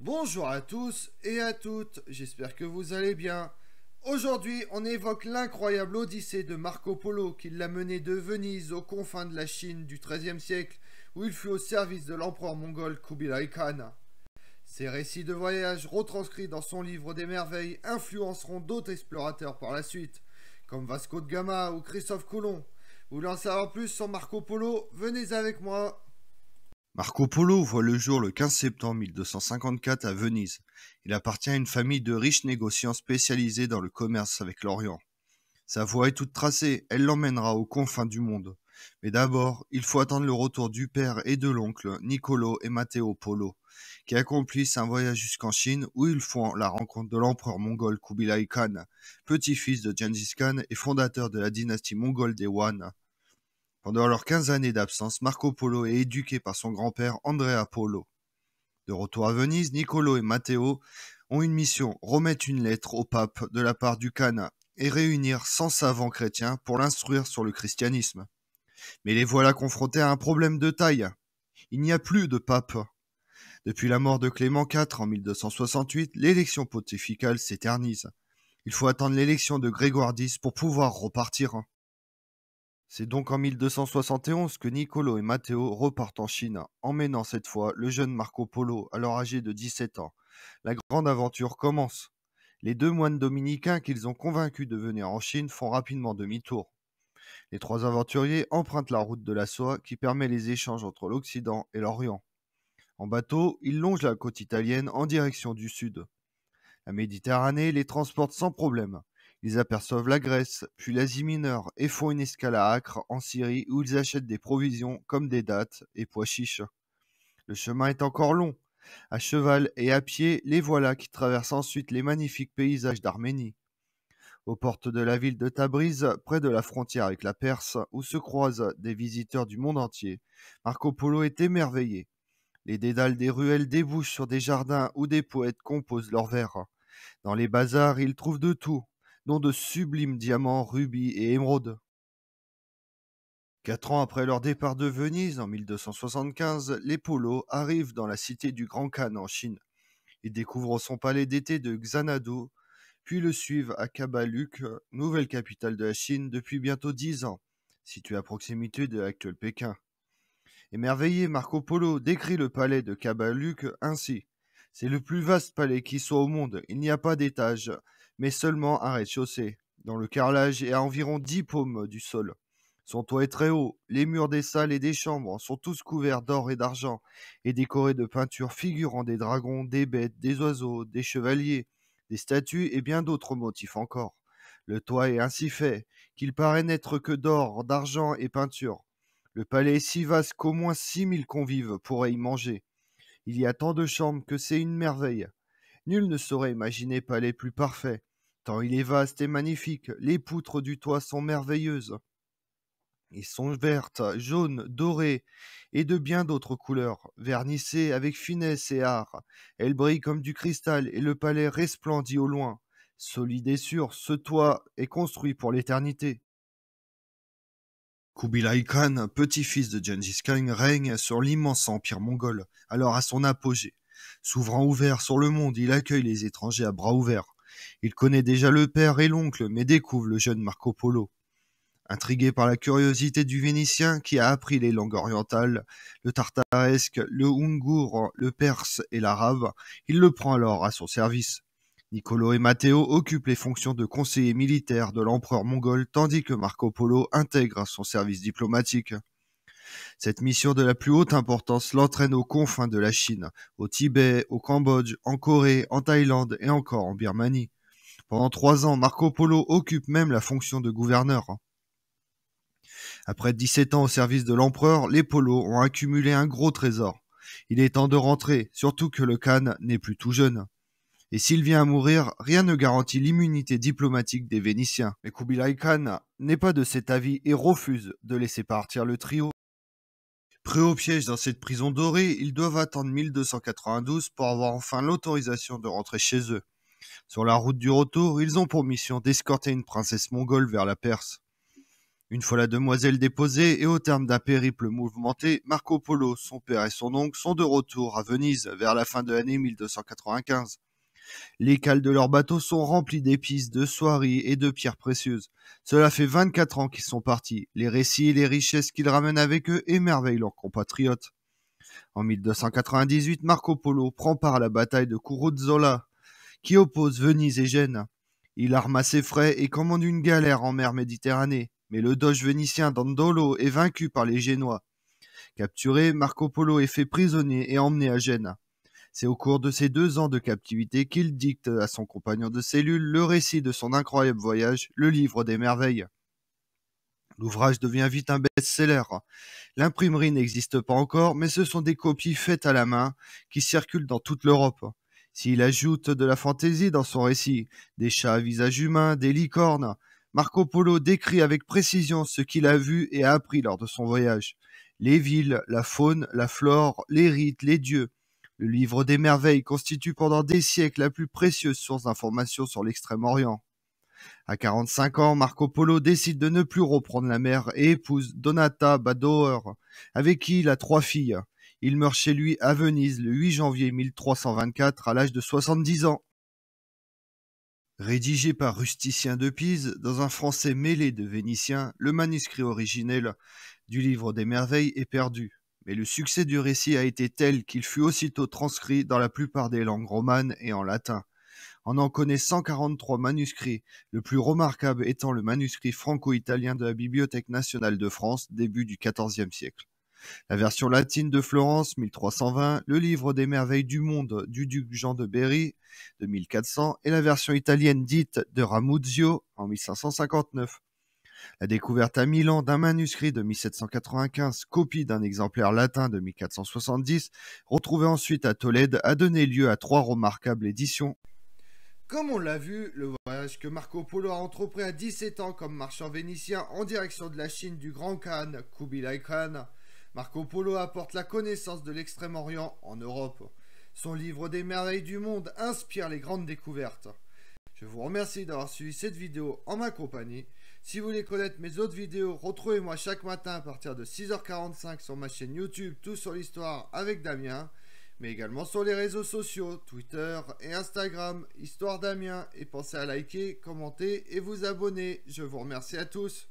Bonjour à tous et à toutes, j'espère que vous allez bien. Aujourd'hui, on évoque l'incroyable odyssée de Marco Polo qui l'a mené de Venise aux confins de la Chine du XIIIe siècle où il fut au service de l'empereur mongol Kubilai Khan. Ses récits de voyage retranscrits dans son livre des merveilles influenceront d'autres explorateurs par la suite, comme Vasco de Gama ou Christophe Colomb. Vous voulez en savoir plus sur Marco Polo Venez avec moi Marco Polo voit le jour le 15 septembre 1254 à Venise. Il appartient à une famille de riches négociants spécialisés dans le commerce avec l'Orient. Sa voie est toute tracée, elle l'emmènera aux confins du monde. Mais d'abord, il faut attendre le retour du père et de l'oncle, Niccolo et Matteo Polo, qui accomplissent un voyage jusqu'en Chine où ils font la rencontre de l'empereur mongol Kubilai Khan, petit-fils de Genghis Khan et fondateur de la dynastie mongole des Wan, pendant leurs 15 années d'absence, Marco Polo est éduqué par son grand-père Andrea Polo. De retour à Venise, Niccolo et Matteo ont une mission, remettre une lettre au pape de la part du Cana et réunir 100 savants chrétiens pour l'instruire sur le christianisme. Mais les voilà confrontés à un problème de taille. Il n'y a plus de pape. Depuis la mort de Clément IV en 1268, l'élection pontificale s'éternise. Il faut attendre l'élection de Grégoire X pour pouvoir repartir. C'est donc en 1271 que Niccolo et Matteo repartent en Chine, emmenant cette fois le jeune Marco Polo, alors âgé de 17 ans. La grande aventure commence. Les deux moines dominicains qu'ils ont convaincus de venir en Chine font rapidement demi-tour. Les trois aventuriers empruntent la route de la soie qui permet les échanges entre l'Occident et l'Orient. En bateau, ils longent la côte italienne en direction du sud. La Méditerranée les transporte sans problème. Ils aperçoivent la Grèce, puis l'Asie mineure, et font une escale à Acre, en Syrie, où ils achètent des provisions comme des dattes et pois chiches. Le chemin est encore long. À cheval et à pied, les voilà qui traversent ensuite les magnifiques paysages d'Arménie. Aux portes de la ville de Tabriz, près de la frontière avec la Perse, où se croisent des visiteurs du monde entier, Marco Polo est émerveillé. Les dédales des ruelles débouchent sur des jardins où des poètes composent leurs vers. Dans les bazars, il trouve de tout, dont de sublimes diamants, rubis et émeraudes. Quatre ans après leur départ de Venise, en 1275, les Polos arrivent dans la cité du Grand Khan en Chine. Ils découvrent son palais d'été de Xanadu, puis le suivent à Kabaluk, nouvelle capitale de la Chine depuis bientôt dix ans, située à proximité de l'actuel Pékin. Émerveillé, Marco Polo décrit le palais de Kabaluk ainsi. C'est le plus vaste palais qui soit au monde, il n'y a pas d'étage, mais seulement un rez-de-chaussée, dont le carrelage est à environ 10 paumes du sol. Son toit est très haut, les murs des salles et des chambres sont tous couverts d'or et d'argent, et décorés de peintures figurant des dragons, des bêtes, des oiseaux, des chevaliers, des statues et bien d'autres motifs encore. Le toit est ainsi fait, qu'il paraît n'être que d'or, d'argent et peinture. Le palais est si vaste qu'au moins six mille convives pourraient y manger. Il y a tant de chambres que c'est une merveille. Nul ne saurait imaginer palais plus parfait, il est vaste et magnifique, les poutres du toit sont merveilleuses. Ils sont vertes, jaunes, dorées et de bien d'autres couleurs, vernissées avec finesse et art. Elles brillent comme du cristal et le palais resplendit au loin. Solide et sûr, ce toit est construit pour l'éternité. Kubilai Khan, petit-fils de Genghis Khan, règne sur l'immense empire mongol, alors à son apogée. S'ouvrant ouvert sur le monde, il accueille les étrangers à bras ouverts. Il connaît déjà le père et l'oncle, mais découvre le jeune Marco Polo. Intrigué par la curiosité du Vénitien qui a appris les langues orientales, le tartaresque, le hungour, le perse et l'arabe, il le prend alors à son service. Niccolo et Matteo occupent les fonctions de conseiller militaire de l'empereur mongol tandis que Marco Polo intègre son service diplomatique. Cette mission de la plus haute importance l'entraîne aux confins de la Chine, au Tibet, au Cambodge, en Corée, en Thaïlande et encore en Birmanie. Pendant trois ans, Marco Polo occupe même la fonction de gouverneur. Après 17 ans au service de l'empereur, les Polos ont accumulé un gros trésor. Il est temps de rentrer, surtout que le Khan n'est plus tout jeune. Et s'il vient à mourir, rien ne garantit l'immunité diplomatique des Vénitiens. Mais Kubilai Khan n'est pas de cet avis et refuse de laisser partir le trio. Pris au piège dans cette prison dorée, ils doivent attendre 1292 pour avoir enfin l'autorisation de rentrer chez eux. Sur la route du retour, ils ont pour mission d'escorter une princesse mongole vers la Perse. Une fois la demoiselle déposée et au terme d'un périple mouvementé, Marco Polo, son père et son oncle sont de retour à Venise vers la fin de l'année 1295. Les cales de leurs bateaux sont remplies d'épices, de soieries et de pierres précieuses. Cela fait 24 ans qu'ils sont partis. Les récits et les richesses qu'ils ramènent avec eux émerveillent leurs compatriotes. En 1298, Marco Polo prend part à la bataille de Curuzzola, qui oppose Venise et Gênes. Il arma ses frais et commande une galère en mer Méditerranée, mais le doge vénitien Dandolo est vaincu par les Génois. Capturé, Marco Polo est fait prisonnier et emmené à Gênes. C'est au cours de ces deux ans de captivité qu'il dicte à son compagnon de cellule le récit de son incroyable voyage, le livre des merveilles. L'ouvrage devient vite un best-seller. L'imprimerie n'existe pas encore, mais ce sont des copies faites à la main qui circulent dans toute l'Europe. S'il ajoute de la fantaisie dans son récit, des chats à visage humain, des licornes, Marco Polo décrit avec précision ce qu'il a vu et appris lors de son voyage. Les villes, la faune, la flore, les rites, les dieux. Le livre des merveilles constitue pendant des siècles la plus précieuse source d'informations sur l'Extrême-Orient. À 45 ans, Marco Polo décide de ne plus reprendre la mer et épouse Donata Badoer, avec qui il a trois filles. Il meurt chez lui à Venise le 8 janvier 1324 à l'âge de 70 ans. Rédigé par Rusticien de Pise dans un français mêlé de vénitien, le manuscrit originel du livre des merveilles est perdu mais le succès du récit a été tel qu'il fut aussitôt transcrit dans la plupart des langues romanes et en latin. On en connaît 143 manuscrits, le plus remarquable étant le manuscrit franco-italien de la Bibliothèque nationale de France, début du XIVe siècle. La version latine de Florence, 1320, le livre des merveilles du monde du duc Jean de Berry, 2400, et la version italienne dite de Ramuzio, en 1559. La découverte à Milan d'un manuscrit de 1795, copie d'un exemplaire latin de 1470, retrouvé ensuite à Tolède, a donné lieu à trois remarquables éditions. Comme on l'a vu, le voyage que Marco Polo a entrepris à 17 ans comme marchand vénitien en direction de la Chine du Grand Khan, Kubilai Khan, Marco Polo apporte la connaissance de l'Extrême-Orient en Europe. Son livre des merveilles du monde inspire les grandes découvertes. Je vous remercie d'avoir suivi cette vidéo en ma compagnie. Si vous voulez connaître mes autres vidéos, retrouvez-moi chaque matin à partir de 6h45 sur ma chaîne YouTube Tout sur l'histoire avec Damien, mais également sur les réseaux sociaux, Twitter et Instagram, Histoire Damien, et pensez à liker, commenter et vous abonner. Je vous remercie à tous.